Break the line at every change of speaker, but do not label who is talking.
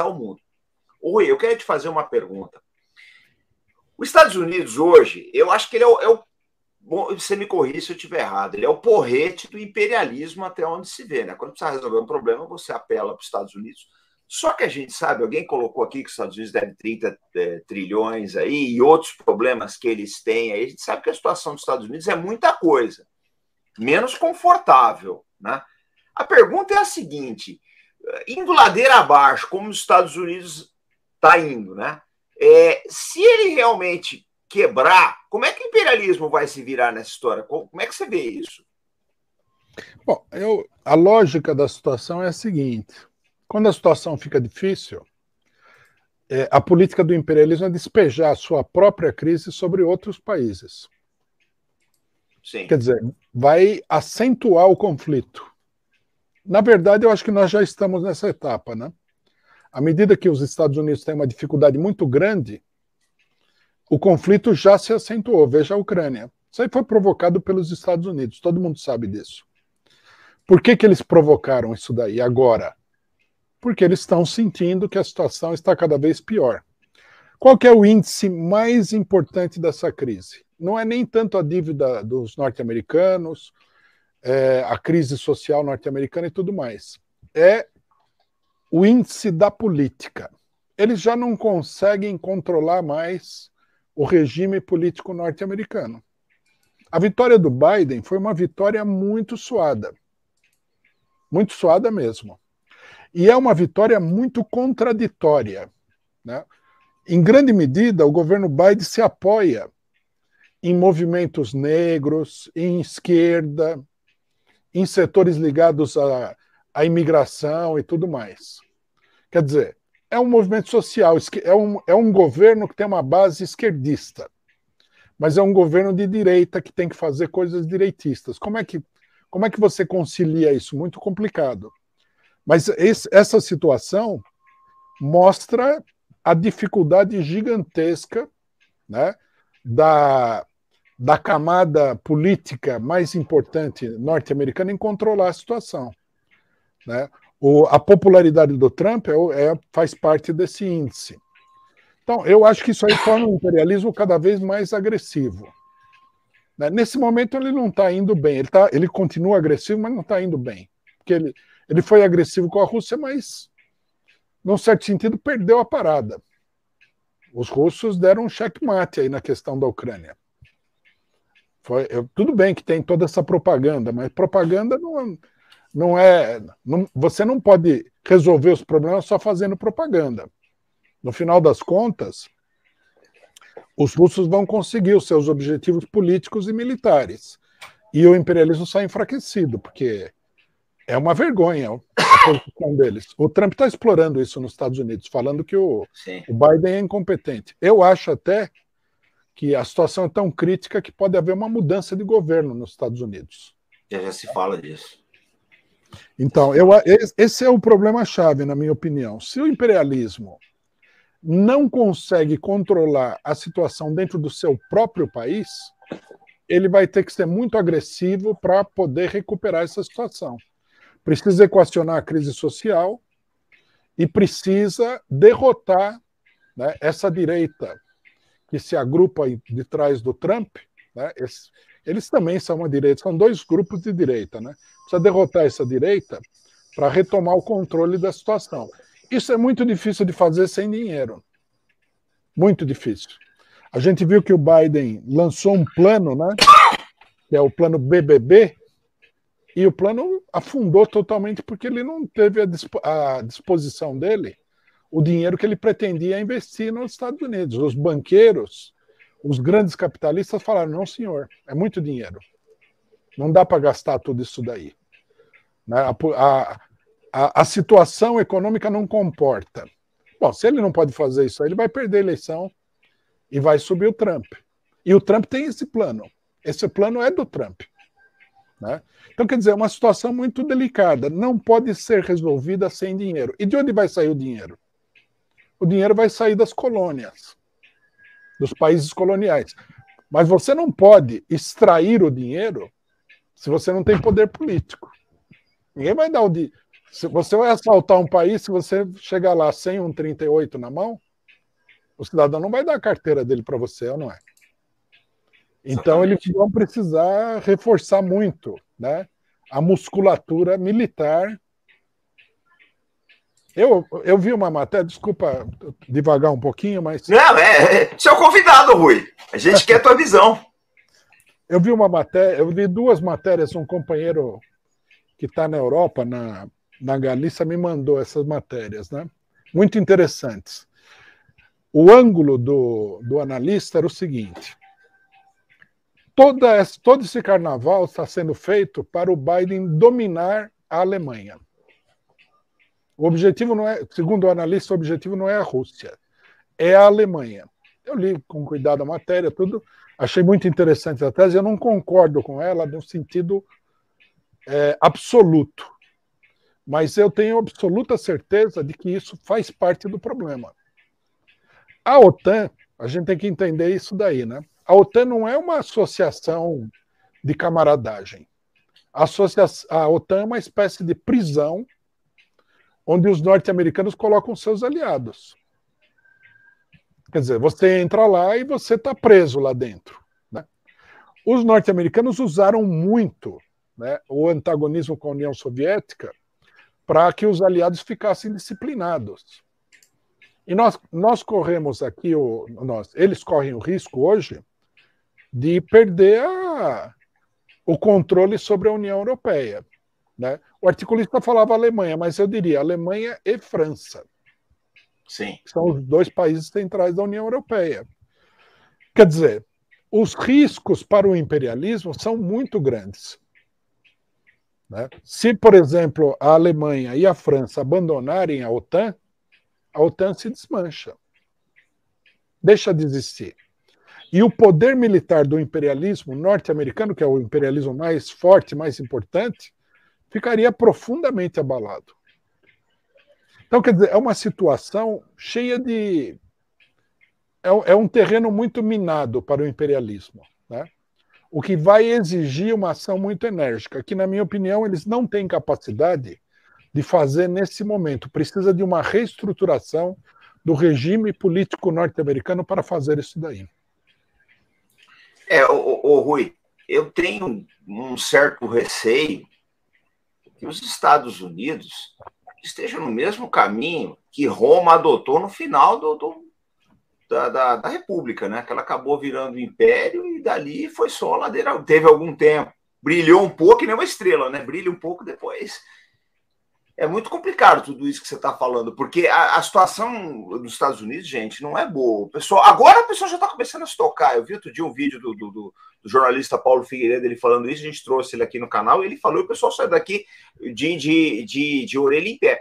ao mundo. Oi, eu queria te fazer uma pergunta. Os Estados Unidos hoje, eu acho que ele é o, é o bom, você me corrija se eu estiver errado, ele é o porrete do imperialismo até onde se vê, né? Quando precisa resolver um problema, você apela para os Estados Unidos. Só que a gente sabe, alguém colocou aqui que os Estados Unidos devem 30 é, eh, trilhões aí e outros problemas que eles têm aí. A gente sabe que a situação dos Estados Unidos é muita coisa, menos confortável, né? A pergunta é a seguinte: indo ladeira abaixo, como os Estados Unidos está indo, né? É, se ele realmente quebrar, como é que o imperialismo vai se virar nessa história? Como, como é que você vê isso?
Bom, eu, a lógica da situação é a seguinte: quando a situação fica difícil, é, a política do imperialismo é despejar sua própria crise sobre outros países. Sim. Quer dizer, vai acentuar o conflito. Na verdade, eu acho que nós já estamos nessa etapa, né? À medida que os Estados Unidos têm uma dificuldade muito grande, o conflito já se acentuou. Veja a Ucrânia. Isso aí foi provocado pelos Estados Unidos, todo mundo sabe disso. Por que, que eles provocaram isso daí agora? Porque eles estão sentindo que a situação está cada vez pior. Qual que é o índice mais importante dessa crise? Não é nem tanto a dívida dos norte-americanos, é, a crise social norte-americana e tudo mais. É o índice da política. Eles já não conseguem controlar mais o regime político norte-americano. A vitória do Biden foi uma vitória muito suada. Muito suada mesmo. E é uma vitória muito contraditória. Né? Em grande medida, o governo Biden se apoia em movimentos negros, em esquerda, em setores ligados à, à imigração e tudo mais. Quer dizer, é um movimento social, é um, é um governo que tem uma base esquerdista, mas é um governo de direita que tem que fazer coisas direitistas. Como é que, como é que você concilia isso? Muito complicado. Mas esse, essa situação mostra a dificuldade gigantesca né, da, da camada política mais importante norte-americana em controlar a situação. Né? O, a popularidade do Trump é, é, faz parte desse índice. Então, eu acho que isso aí forma um imperialismo cada vez mais agressivo. Né? Nesse momento, ele não está indo bem. Ele, tá, ele continua agressivo, mas não está indo bem. Porque ele, ele foi agressivo com a Rússia, mas, num certo sentido, perdeu a parada. Os russos deram um checkmate aí na questão da Ucrânia. Foi, eu, tudo bem que tem toda essa propaganda, mas propaganda não, não é. Não, você não pode resolver os problemas só fazendo propaganda. No final das contas, os russos vão conseguir os seus objetivos políticos e militares. E o imperialismo sai enfraquecido, porque é uma vergonha a posição deles. O Trump está explorando isso nos Estados Unidos, falando que o, o Biden é incompetente. Eu acho até que a situação é tão crítica que pode haver uma mudança de governo nos Estados Unidos.
Já, já se fala disso.
Então, eu, esse é o problema-chave, na minha opinião. Se o imperialismo não consegue controlar a situação dentro do seu próprio país, ele vai ter que ser muito agressivo para poder recuperar essa situação. Precisa equacionar a crise social e precisa derrotar né, essa direita que se agrupa de trás do Trump, né, eles, eles também são uma direita, são dois grupos de direita. Né? Precisa derrotar essa direita para retomar o controle da situação. Isso é muito difícil de fazer sem dinheiro. Muito difícil. A gente viu que o Biden lançou um plano, né? Que é o plano BBB, e o plano afundou totalmente porque ele não teve a, disposição dele o dinheiro que ele pretendia investir nos Estados Unidos. Os banqueiros, os grandes capitalistas falaram: não, senhor, é muito dinheiro. Não dá para gastar tudo isso daí. Né? A, a, a, a, situação econômica não comporta. Bom, se ele não pode fazer isso, ele vai perder a eleição e vai subir o Trump. E o Trump tem esse plano. Esse plano é do Trump. Né? Então, quer dizer, é uma situação muito delicada. Não pode ser resolvida sem dinheiro. E de onde vai sair o dinheiro? o dinheiro vai sair das colônias, dos países coloniais. Mas você não pode extrair o dinheiro se você não tem poder político. Ninguém vai dar o dinheiro. Se você vai assaltar um país, se você chegar lá sem um 38 na mão, o cidadão não vai dar a carteira dele para você, ou não é? Então Exatamente. eles vão precisar reforçar muito né, a musculatura militar eu, eu vi uma matéria, desculpa devagar um pouquinho, mas. Não,
é, é seu é convidado, Rui. A gente quer a tua visão.
Eu vi uma matéria, eu vi duas matérias, um companheiro que está na Europa, na, na Galícia, me mandou essas matérias, né? Muito interessantes. O ângulo do, do analista era o seguinte: toda, todo esse carnaval está sendo feito para o Biden dominar a Alemanha. O objetivo não é, segundo o analista, o objetivo não é a Rússia, é a Alemanha. Eu li com cuidado a matéria, tudo, achei muito interessante a tese, eu não concordo com ela no sentido é, absoluto, mas eu tenho absoluta certeza de que isso faz parte do problema. A OTAN, a gente tem que entender isso daí, né? A OTAN não é uma associação de camaradagem. A, associa a OTAN é uma espécie de prisão onde os norte-americanos colocam seus aliados. Quer dizer, você entra lá e você está preso lá dentro. Né? Os norte-americanos usaram muito né, o antagonismo com a União Soviética para que os aliados ficassem disciplinados. E nós, nós corremos aqui, o, nós, eles correm o risco hoje de perder a, o controle sobre a União Europeia. Né? O articulista falava Alemanha, mas eu diria Alemanha e França. Sim. São os dois países centrais da União Europeia. Quer dizer, os riscos para o imperialismo são muito grandes. Né? Se, por exemplo, a Alemanha e a França abandonarem a OTAN, a OTAN se desmancha, deixa de existir. E o poder militar do imperialismo norte-americano, que é o imperialismo mais forte, mais importante, ficaria profundamente abalado. Então, quer dizer, é uma situação cheia de. É, é, um terreno muito minado para o imperialismo, né? o que vai exigir uma ação muito enérgica, que, na minha opinião, eles não têm capacidade de fazer nesse momento. Precisa de uma reestruturação do regime político norte-americano para fazer isso daí.
É, o, o Rui, eu tenho um certo receio que os Estados Unidos estejam no mesmo caminho que Roma adotou no final do, do da, da, da, República, né? Que ela acabou virando império e dali foi só ladeira. Teve algum tempo, brilhou um pouco, e nem uma estrela, né? Brilha um pouco depois é muito complicado tudo isso que você está falando, porque a, a, situação nos Estados Unidos, gente, não é boa. O pessoal, agora a pessoa já está começando a se tocar. Eu vi outro dia um vídeo do, do, do, jornalista Paulo Figueiredo ele falando isso, a gente trouxe ele aqui no canal, ele falou e o pessoal saiu daqui de, de, de, de orelha em pé.